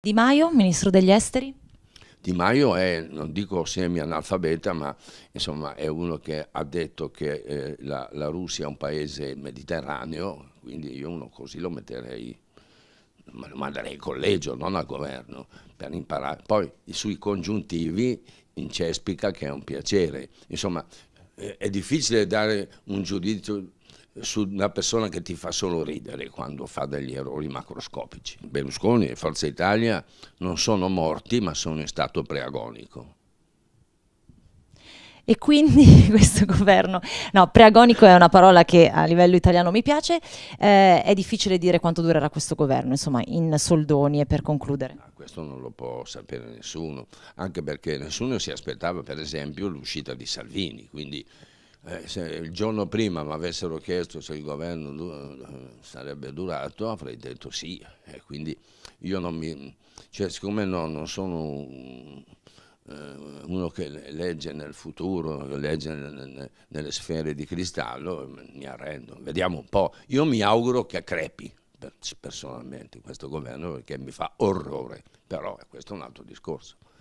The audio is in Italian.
Di Maio, ministro degli esteri? Di Maio è, non dico semi-analfabeta, ma insomma è uno che ha detto che eh, la, la, Russia è un paese mediterraneo, quindi io uno così lo metterei, lo manderei in collegio, non al governo, per imparare. Poi sui congiuntivi in cespica che è un piacere. Insomma, eh, è difficile dare un giudizio su una persona che ti fa solo ridere quando fa degli errori macroscopici. Berlusconi e Forza Italia non sono morti ma sono in stato preagonico. E quindi questo governo, no, preagonico è una parola che a livello italiano mi piace, eh, è difficile dire quanto durerà questo governo, insomma, in soldoni e per concludere. Ah, questo non lo può sapere nessuno, anche perché nessuno si aspettava per esempio l'uscita di Salvini, quindi eh, se il giorno prima mi avessero chiesto se il governo du sarebbe durato, avrei detto sì. E quindi io non mi... Cioè, siccome no, non sono eh, uno che legge nel futuro, legge nel, nelle sfere di cristallo, mi arrendo. Vediamo un po'. Io mi auguro che crepi personalmente questo governo perché mi fa orrore, però eh, questo è un altro discorso.